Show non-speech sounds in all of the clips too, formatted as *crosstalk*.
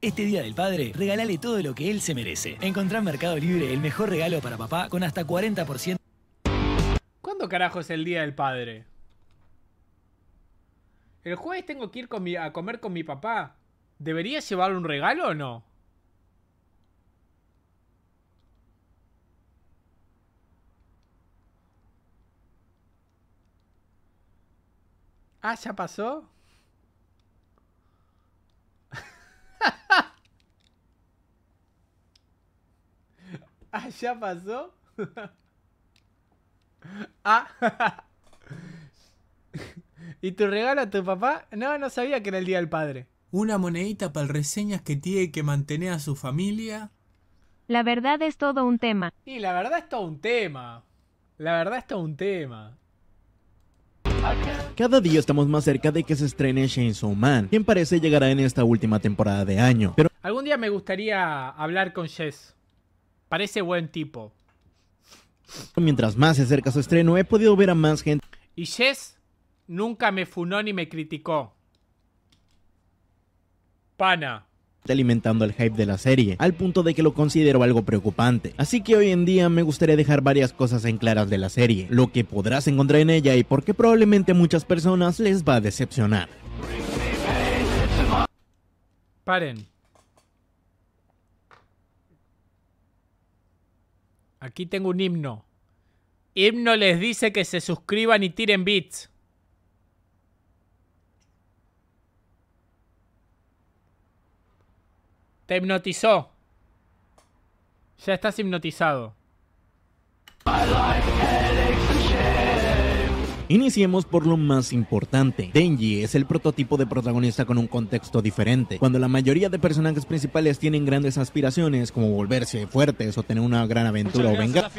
Este Día del Padre, regálale todo lo que él se merece. Encontrá en Mercado Libre el mejor regalo para papá con hasta 40%. ¿Cuándo carajo es el Día del Padre? ¿El jueves tengo que ir a comer con mi papá? ¿Debería llevarle un regalo o no? Ah, ¿ya pasó? ah, ya pasó. *laughs* ah. *laughs* ¿Y tu regalo a tu papá? No, no sabía que era el Día del Padre. Una monedita para el reseñas que tiene que mantener a su familia. La verdad es todo un tema. Y la verdad es todo un tema. La verdad es todo un tema. Cada día estamos más cerca de que se estrene Chainsaw Man, quien parece llegará en esta última temporada de año. Pero algún día me gustaría hablar con Jess. Parece buen tipo. Mientras más se acerca su estreno, he podido ver a más gente. Y Jess nunca me funó ni me criticó. Pana alimentando el hype de la serie, al punto de que lo considero algo preocupante. Así que hoy en día me gustaría dejar varias cosas en claras de la serie, lo que podrás encontrar en ella y por qué probablemente a muchas personas les va a decepcionar. Paren. Aquí tengo un himno. Himno les dice que se suscriban y tiren bits. Te hipnotizó. Ya estás hipnotizado. Iniciemos por lo más importante. Denji es el prototipo de protagonista con un contexto diferente. Cuando la mayoría de personajes principales tienen grandes aspiraciones, como volverse fuertes o tener una gran aventura o venga.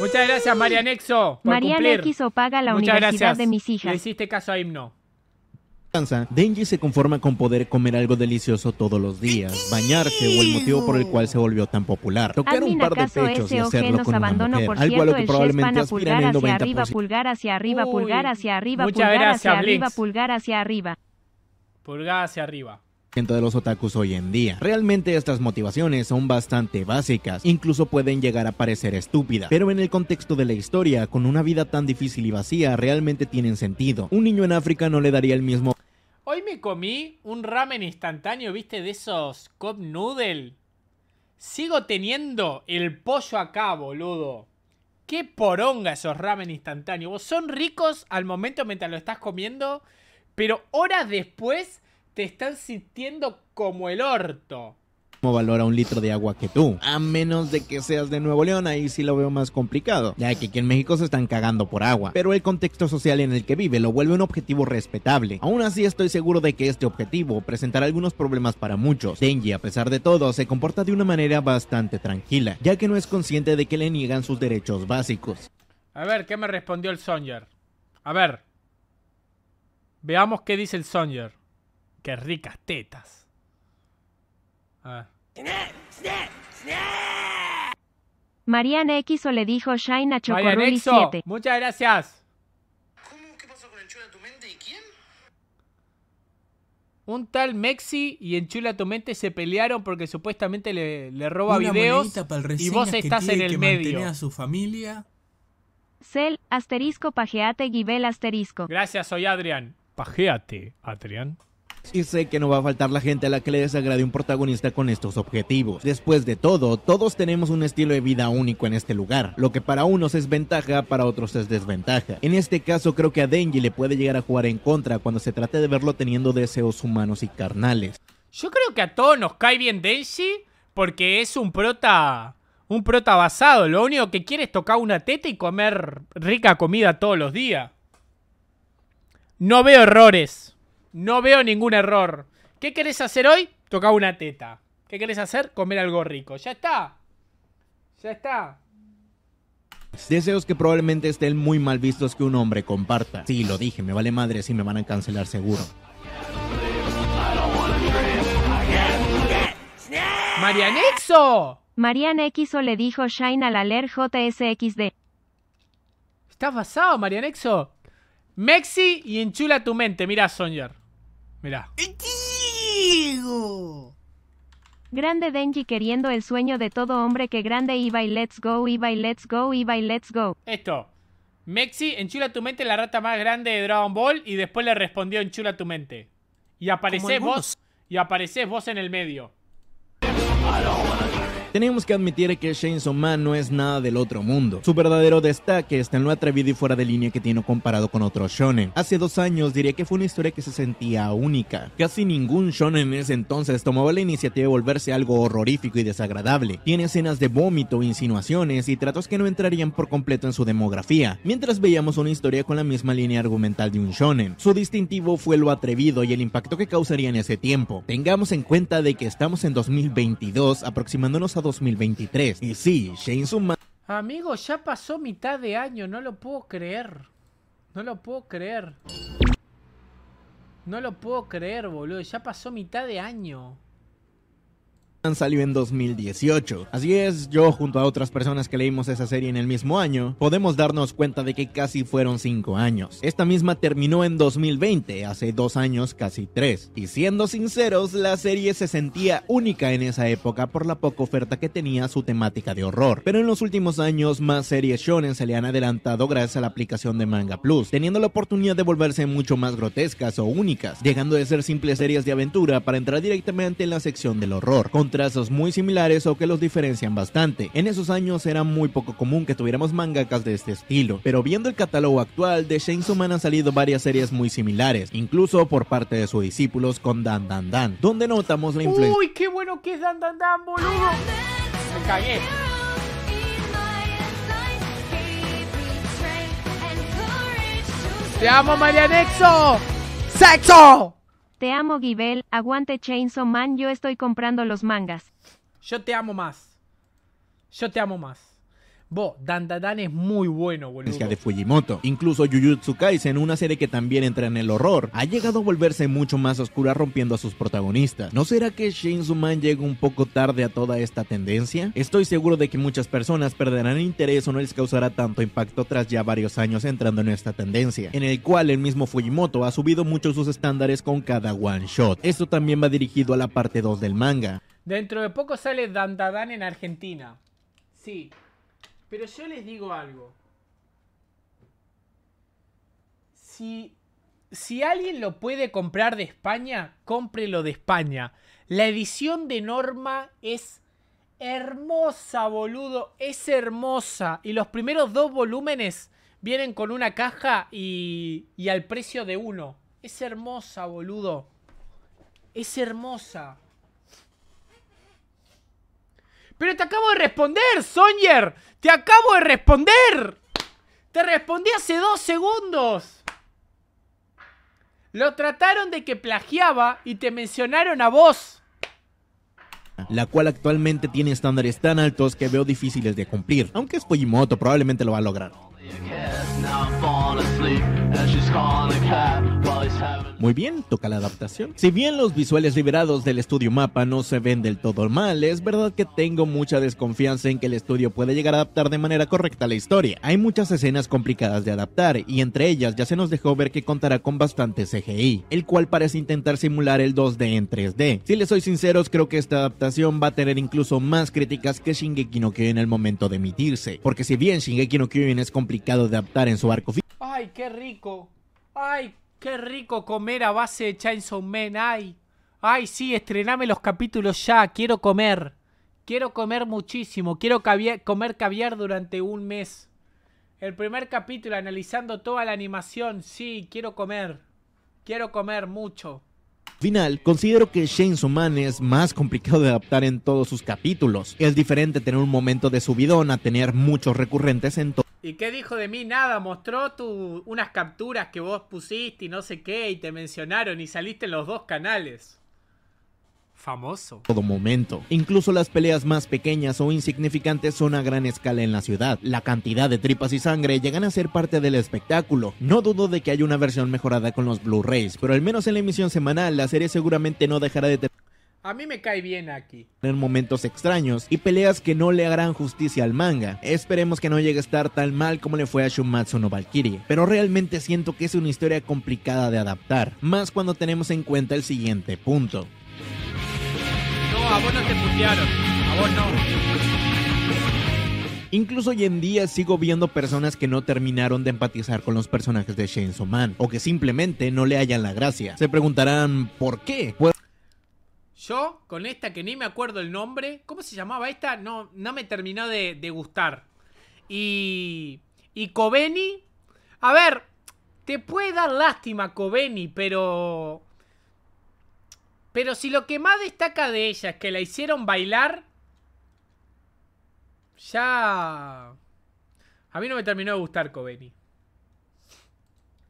Muchas gracias, Marianexo. Mariana X paga la universidad de mis hijas. Le hiciste caso a Himno. Denji se conforma con poder comer algo delicioso todos los días, bañarse o el motivo por el cual se volvió tan popular. Tocar un par de pechos y hacerlo con una mujer, algo a lo que probablemente aspiran el 90%. Pulgar hacia arriba, pulgar hacia arriba, pulgar hacia arriba, pulgar hacia arriba. Pulgar hacia arriba de los otakus hoy en día. Realmente estas motivaciones son bastante básicas, incluso pueden llegar a parecer estúpidas, pero en el contexto de la historia, con una vida tan difícil y vacía, realmente tienen sentido. Un niño en África no le daría el mismo Hoy me comí un ramen instantáneo, viste, de esos cup noodle. Sigo teniendo el pollo acá, boludo. Qué poronga esos ramen instantáneos. son ricos al momento mientras lo estás comiendo, pero horas después te están sintiendo como el orto valor a un litro de agua que tú. A menos de que seas de Nuevo León, ahí sí lo veo más complicado, ya que aquí en México se están cagando por agua. Pero el contexto social en el que vive lo vuelve un objetivo respetable. Aún así estoy seguro de que este objetivo presentará algunos problemas para muchos. Denji, a pesar de todo, se comporta de una manera bastante tranquila, ya que no es consciente de que le niegan sus derechos básicos. A ver, ¿qué me respondió el Sonyer? A ver. Veamos qué dice el Sonyer. Qué ricas tetas. Marian X o le dijo Shine a 7. Muchas gracias. ¿Cómo? ¿Qué pasó con Enchula tu mente y quién? Un tal Mexi y Enchula tu mente se pelearon porque supuestamente le, le roba videos y vos estás en el medio. Cel, asterisco, pajeate, asterisco. Gracias, soy Adrián. Pajeate, Adrián. Y sé que no va a faltar la gente a la que le desagrade un protagonista con estos objetivos. Después de todo, todos tenemos un estilo de vida único en este lugar. Lo que para unos es ventaja, para otros es desventaja. En este caso creo que a Denji le puede llegar a jugar en contra cuando se trate de verlo teniendo deseos humanos y carnales. Yo creo que a todos nos cae bien Denji porque es un prota un prota basado. Lo único que quiere es tocar una teta y comer rica comida todos los días. No veo errores. No veo ningún error. ¿Qué querés hacer hoy? Tocar una teta. ¿Qué querés hacer? Comer algo rico. Ya está. Ya está. Deseos que probablemente estén muy mal vistos que un hombre comparta. Sí, lo dije, me vale madre si me van a cancelar seguro. ¡Marianexo! Mariannexo le dijo Shine al aler JSXD. ¿Estás basado, Marianexo? Mexi y enchula tu mente. Mira, Sonyer. Mirá. Grande Denji queriendo el sueño de todo hombre que grande iba y let's go, iba y let's go, iba y let's go. Esto. Mexi, enchula tu mente la rata más grande de Dragon Ball y después le respondió enchula tu mente. Y aparecés vos. Y apareces vos en el medio. Tenemos que admitir que Shane Soman no es nada del otro mundo. Su verdadero destaque está en lo atrevido y fuera de línea que tiene comparado con otros shonen. Hace dos años diría que fue una historia que se sentía única. Casi ningún shonen en ese entonces tomaba la iniciativa de volverse algo horrorífico y desagradable. Tiene escenas de vómito, insinuaciones y tratos que no entrarían por completo en su demografía, mientras veíamos una historia con la misma línea argumental de un shonen. Su distintivo fue lo atrevido y el impacto que causaría en ese tiempo. Tengamos en cuenta de que estamos en 2022 aproximándonos a 2023. Y sí, Shane Suman. Amigo, ya pasó mitad de año, no lo puedo creer. No lo puedo creer. No lo puedo creer, boludo. Ya pasó mitad de año salió en 2018. Así es, yo junto a otras personas que leímos esa serie en el mismo año, podemos darnos cuenta de que casi fueron 5 años. Esta misma terminó en 2020, hace 2 años casi 3. Y siendo sinceros, la serie se sentía única en esa época por la poca oferta que tenía su temática de horror. Pero en los últimos años, más series shonen se le han adelantado gracias a la aplicación de Manga Plus, teniendo la oportunidad de volverse mucho más grotescas o únicas, dejando de ser simples series de aventura para entrar directamente en la sección del horror trazos muy similares o que los diferencian bastante. En esos años era muy poco común que tuviéramos mangakas de este estilo, pero viendo el catálogo actual, de Shane Man han salido varias series muy similares, incluso por parte de sus discípulos con Dan Dan Dan, donde notamos la influencia. ¡Uy, qué bueno que es Dan Dan Dan, boludo! Me cagué. ¡Te amo, ¡Sexo! Te amo, Gibel. Aguante Chainsaw Man. Yo estoy comprando los mangas. Yo te amo más. Yo te amo más. Bo, Dandadan es muy bueno, boludo. Es de Fujimoto. Incluso Jujutsu Kaisen, una serie que también entra en el horror, ha llegado a volverse mucho más oscura rompiendo a sus protagonistas. ¿No será que Shin Suman llega un poco tarde a toda esta tendencia? Estoy seguro de que muchas personas perderán interés o no les causará tanto impacto tras ya varios años entrando en esta tendencia, en el cual el mismo Fujimoto ha subido mucho sus estándares con cada one shot. Esto también va dirigido a la parte 2 del manga. Dentro de poco sale Dandadan en Argentina. Sí, pero yo les digo algo. Si, alguien lo puede comprar de España, cómprelo de España. La edición de Norma es hermosa, boludo. Es hermosa. Y los primeros dos volúmenes vienen con una caja y, y al precio de uno. Es hermosa, boludo. Es hermosa. Pero te acabo de responder, Sonyer. Te acabo de responder. Te respondí hace dos segundos. Lo trataron de que plagiaba y te mencionaron a vos. La cual actualmente tiene estándares tan altos que veo difíciles de cumplir. Aunque es Fujimoto, probablemente lo va a lograr. Muy bien, toca la adaptación. Si bien los visuales liberados del estudio Mapa no se ven del todo mal, es verdad que tengo mucha desconfianza en que el estudio puede llegar a adaptar de manera correcta la historia. Hay muchas escenas complicadas de adaptar, y entre ellas ya se nos dejó ver que contará con bastante CGI, el cual parece intentar simular el 2D en 3D. Si les soy sinceros, creo que esta adaptación va a tener incluso más críticas que Shingeki no Kyojin en el momento de emitirse, porque si bien Shingeki no Kyojin es complicado de adaptar en su arco ¡Ay, qué rico! ¡Ay, qué rico comer a base de Chainsaw Man! ¡Ay! ¡Ay, sí! Estrename los capítulos ya. Quiero comer. Quiero comer muchísimo. Quiero comer caviar durante un mes. El primer capítulo analizando toda la animación. Sí, quiero comer. Quiero comer mucho. Final, considero que James Man es más complicado de adaptar en todos sus capítulos. Es diferente tener un momento de subidón a tener muchos recurrentes en todo. ¿Y qué dijo de mí? Nada, mostró tu, unas capturas que vos pusiste y no sé qué, y te mencionaron y saliste en los dos canales famoso. Todo momento. Incluso las peleas más pequeñas o insignificantes son a gran escala en la ciudad. La cantidad de tripas y sangre llegan a ser parte del espectáculo. No dudo de que hay una versión mejorada con los Blu-rays, pero al menos en la emisión semanal la serie seguramente no dejará de tener a mí me cae bien aquí. En momentos extraños y peleas que no le harán justicia al manga. Esperemos que no llegue a estar tan mal como le fue a Shumatsu no Valkyrie, pero realmente siento que es una historia complicada de adaptar, más cuando tenemos en cuenta el siguiente punto vos no te putearon, a vos no. Incluso hoy en día sigo viendo personas que no terminaron de empatizar con los personajes de Chainsaw Man o que simplemente no le hayan la gracia. Se preguntarán por qué. Yo, con esta que ni me acuerdo el nombre, ¿cómo se llamaba esta? No, no me terminó de, gustar. Y. Y Coveni. A ver, te puede dar lástima Cobeni, pero. Pero si lo que más destaca de ella es que la hicieron bailar, ya... A mí no me terminó de gustar Cobeni.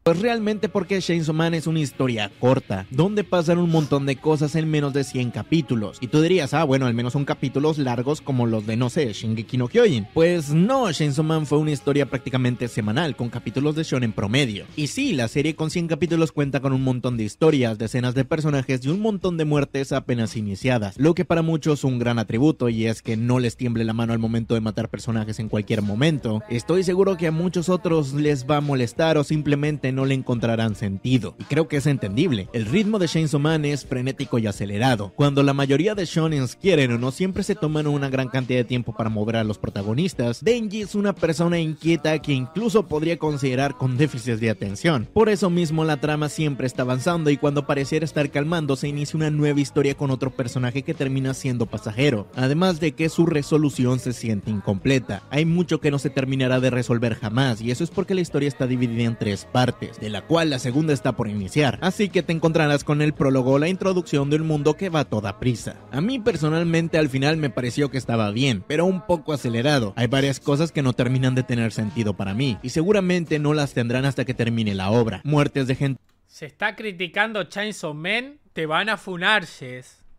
Pues realmente porque Chainsaw Man es una historia corta, donde pasan un montón de cosas en menos de 100 capítulos. Y tú dirías, ah, bueno, al menos son capítulos largos como los de, no sé, Shingeki no Kyojin. Pues no, Chainsaw Man fue una historia prácticamente semanal, con capítulos de shonen promedio. Y sí, la serie con 100 capítulos cuenta con un montón de historias, decenas de personajes y un montón de muertes apenas iniciadas, lo que para muchos es un gran atributo y es que no les tiemble la mano al momento de matar personajes en cualquier momento. Estoy seguro que a muchos otros les va a molestar o simplemente no le encontrarán sentido, y creo que es entendible. El ritmo de Chainsaw Man es frenético y acelerado. Cuando la mayoría de shonens quieren o no siempre se toman una gran cantidad de tiempo para mover a los protagonistas, Denji es una persona inquieta que incluso podría considerar con déficits de atención. Por eso mismo la trama siempre está avanzando y cuando pareciera estar calmando se inicia una nueva historia con otro personaje que termina siendo pasajero, además de que su resolución se siente incompleta. Hay mucho que no se terminará de resolver jamás y eso es porque la historia está dividida en tres partes de la cual la segunda está por iniciar, así que te encontrarás con el prólogo la introducción de un mundo que va a toda prisa. A mí personalmente al final me pareció que estaba bien, pero un poco acelerado. Hay varias cosas que no terminan de tener sentido para mí, y seguramente no las tendrán hasta que termine la obra. Muertes de gente... Se está criticando Chainsaw Man, te van a funar,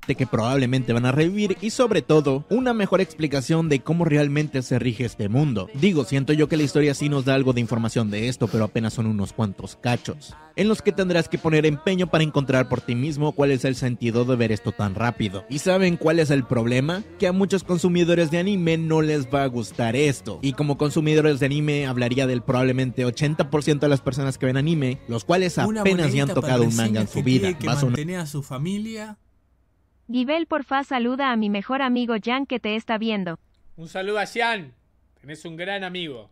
de que probablemente van a revivir y sobre todo una mejor explicación de cómo realmente se rige este mundo. Digo, siento yo que la historia sí nos da algo de información de esto, pero apenas son unos cuantos cachos, en los que tendrás que poner empeño para encontrar por ti mismo cuál es el sentido de ver esto tan rápido. ¿Y saben cuál es el problema? Que a muchos consumidores de anime no les va a gustar esto. Y como consumidores de anime hablaría del probablemente 80% de las personas que ven anime, los cuales apenas ya han tocado un manga en su vida. Que a su familia Gibel porfa saluda a mi mejor amigo Jan que te está viendo. Un saludo a Jan. Tenés un gran amigo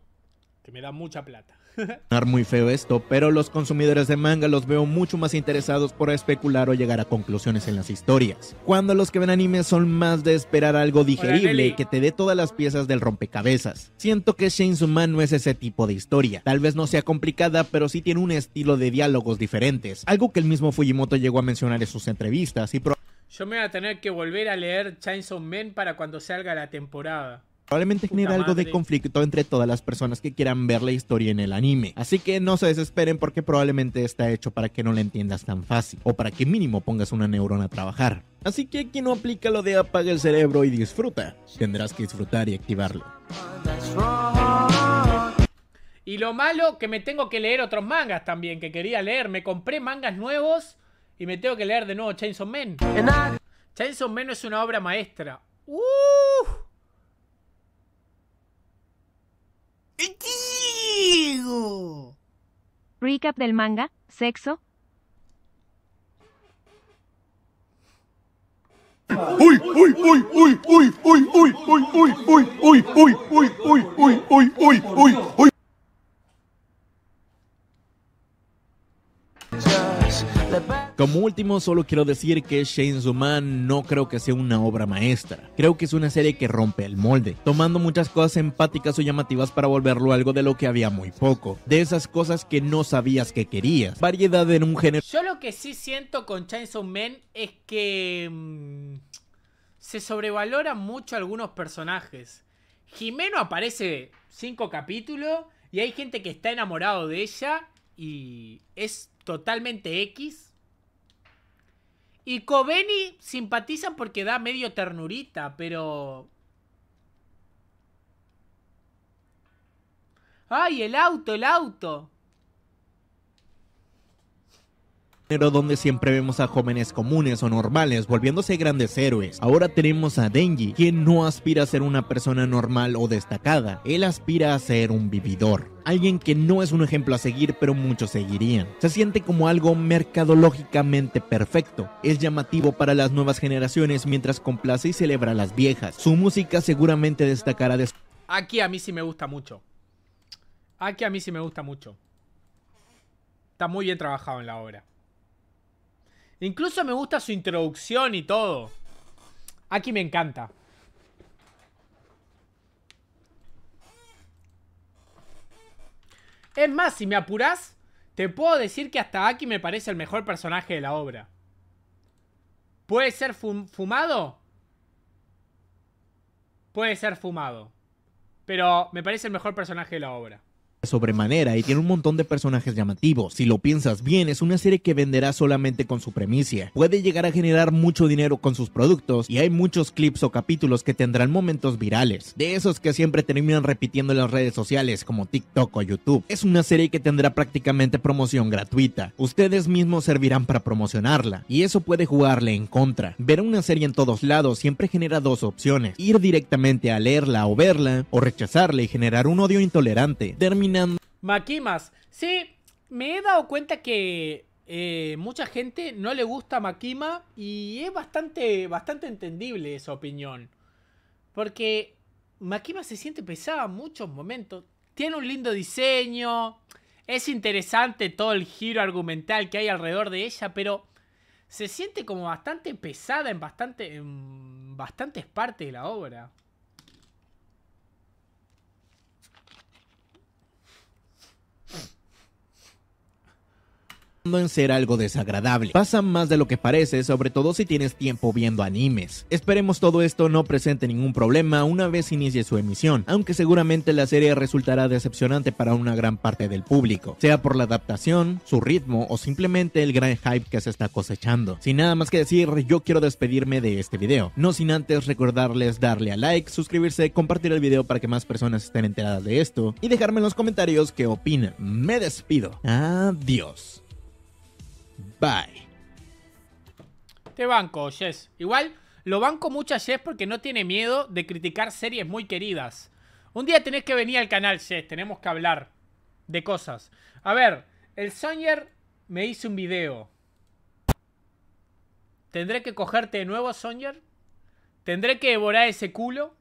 que me da mucha plata. *laughs* muy feo esto, pero los consumidores de manga los veo mucho más interesados por especular o llegar a conclusiones en las historias. Cuando los que ven anime son más de esperar algo digerible que te dé todas las piezas del rompecabezas. Siento que Shane Suman no es ese tipo de historia. Tal vez no sea complicada, pero sí tiene un estilo de diálogos diferentes, algo que el mismo Fujimoto llegó a mencionar en sus entrevistas y pro... Yo me voy a tener que volver a leer Chainsaw Man para cuando salga la temporada. Probablemente genera algo de conflicto entre todas las personas que quieran ver la historia en el anime. Así que no se desesperen porque probablemente está hecho para que no la entiendas tan fácil o para que mínimo pongas una neurona a trabajar. Así que quien no aplica lo de apaga el cerebro y disfruta, tendrás que disfrutar y activarlo. Y lo malo que me tengo que leer otros mangas también que quería leer. Me compré mangas nuevos y me tengo que leer de nuevo Chainsaw Man. Chainsaw Man es una obra maestra. Recap del manga, sexo. Uy, uy, uy, uy, uy, uy, uy, uy, uy, uy, uy, uy, uy, uy, uy, uy, uy, uy. Como último, solo quiero decir que Shane Man no creo que sea una obra maestra. Creo que es una serie que rompe el molde, tomando muchas cosas empáticas o llamativas para volverlo algo de lo que había muy poco. De esas cosas que no sabías que querías. Variedad en un género. Yo lo que sí siento con Chainsaw Man es que... Mm, se sobrevaloran mucho algunos personajes. Jimeno aparece cinco capítulos y hay gente que está enamorado de ella y es totalmente X y Coveni simpatizan porque da medio ternurita, pero... ¡Ay, el auto, el auto! Pero donde siempre vemos a jóvenes comunes o normales volviéndose grandes héroes. Ahora tenemos a Denji, quien no aspira a ser una persona normal o destacada, él aspira a ser un vividor alguien que no es un ejemplo a seguir, pero muchos seguirían. Se siente como algo mercadológicamente perfecto. Es llamativo para las nuevas generaciones mientras complace y celebra a las viejas. Su música seguramente destacará de... Aquí a mí sí me gusta mucho. Aquí a mí sí me gusta mucho. Está muy bien trabajado en la obra. Incluso me gusta su introducción y todo. Aquí me encanta. Es más, si me apurás, te puedo decir que hasta aquí me parece el mejor personaje de la obra. ¿Puede ser fumado? Puede ser fumado. Pero me parece el mejor personaje de la obra sobremanera y tiene un montón de personajes llamativos. Si lo piensas bien, es una serie que venderá solamente con su premicia. Puede llegar a generar mucho dinero con sus productos y hay muchos clips o capítulos que tendrán momentos virales, de esos que siempre terminan repitiendo en las redes sociales como TikTok o YouTube. Es una serie que tendrá prácticamente promoción gratuita. Ustedes mismos servirán para promocionarla y eso puede jugarle en contra. Ver una serie en todos lados siempre genera dos opciones, ir directamente a leerla o verla o rechazarla y generar un odio intolerante. Makimas. Sí, me he dado cuenta que eh, mucha gente no le gusta Makima y es bastante, bastante entendible esa opinión. Porque Makima se siente pesada en muchos momentos. Tiene un lindo diseño. Es interesante todo el giro argumental que hay alrededor de ella, pero se siente como bastante pesada en, en bastantes partes de la obra. en ser algo desagradable. Pasa más de lo que parece, sobre todo si tienes tiempo viendo animes. Esperemos todo esto no presente ningún problema una vez inicie su emisión, aunque seguramente la serie resultará decepcionante para una gran parte del público, sea por la adaptación, su ritmo o simplemente el gran hype que se está cosechando. Sin nada más que decir, yo quiero despedirme de este video, no sin antes recordarles darle a like, suscribirse, compartir el video para que más personas estén enteradas de esto y dejarme en los comentarios qué opinan. Me despido. Adiós. Bye. Te banco, Jess. Igual, lo banco mucho a porque no tiene miedo de criticar series muy queridas. Un día tenés que venir al canal, Jess. Tenemos que hablar de cosas. A ver, el Sonyer me hizo un video. ¿Tendré que cogerte de nuevo, Sonyer? ¿Tendré que devorar ese culo?